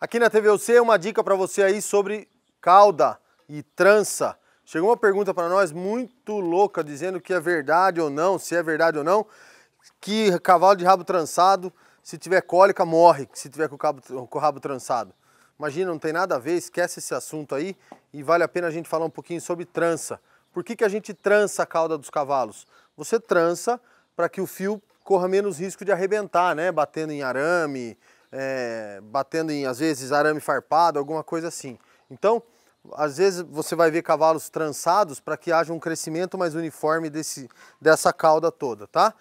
Aqui na TVC, uma dica para você aí sobre cauda e trança. Chegou uma pergunta para nós muito louca dizendo que é verdade ou não, se é verdade ou não, que cavalo de rabo trançado, se tiver cólica, morre, se tiver com o, cabo, com o rabo trançado. Imagina, não tem nada a ver, esquece esse assunto aí e vale a pena a gente falar um pouquinho sobre trança. Por que, que a gente trança a cauda dos cavalos? Você trança para que o fio corra menos risco de arrebentar, né? Batendo em arame, é, batendo em, às vezes, arame farpado, alguma coisa assim. Então, às vezes você vai ver cavalos trançados para que haja um crescimento mais uniforme desse, dessa cauda toda, tá?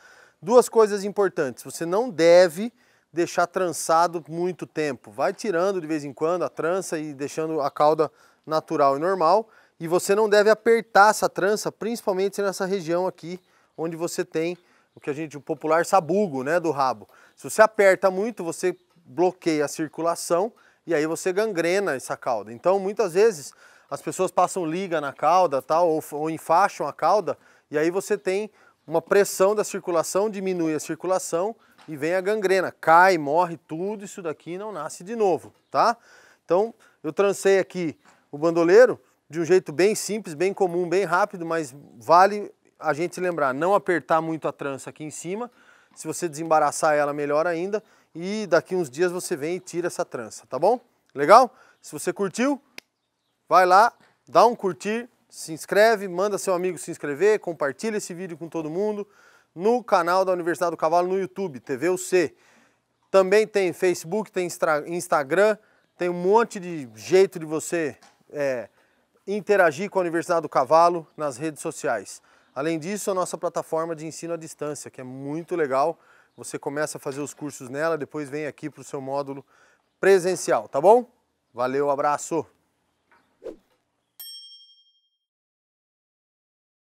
Duas coisas importantes, você não deve deixar trançado muito tempo. Vai tirando de vez em quando a trança e deixando a cauda natural e normal. E você não deve apertar essa trança, principalmente nessa região aqui, onde você tem o que a gente, o popular sabugo, né, do rabo. Se você aperta muito, você bloqueia a circulação e aí você gangrena essa cauda. Então, muitas vezes, as pessoas passam liga na cauda tal, ou, ou enfaixam a cauda, e aí você tem uma pressão da circulação, diminui a circulação e vem a gangrena. Cai, morre tudo, isso daqui não nasce de novo, tá? Então, eu trancei aqui o bandoleiro de um jeito bem simples, bem comum, bem rápido, mas vale a gente lembrar, não apertar muito a trança aqui em cima, se você desembaraçar ela, melhor ainda. E daqui uns dias você vem e tira essa trança, tá bom? Legal? Se você curtiu, vai lá, dá um curtir, se inscreve, manda seu amigo se inscrever, compartilha esse vídeo com todo mundo no canal da Universidade do Cavalo no YouTube, TVUC. Também tem Facebook, tem Instagram, tem um monte de jeito de você é, interagir com a Universidade do Cavalo nas redes sociais. Além disso, a nossa plataforma de ensino à distância, que é muito legal. Você começa a fazer os cursos nela, depois vem aqui para o seu módulo presencial, tá bom? Valeu, abraço!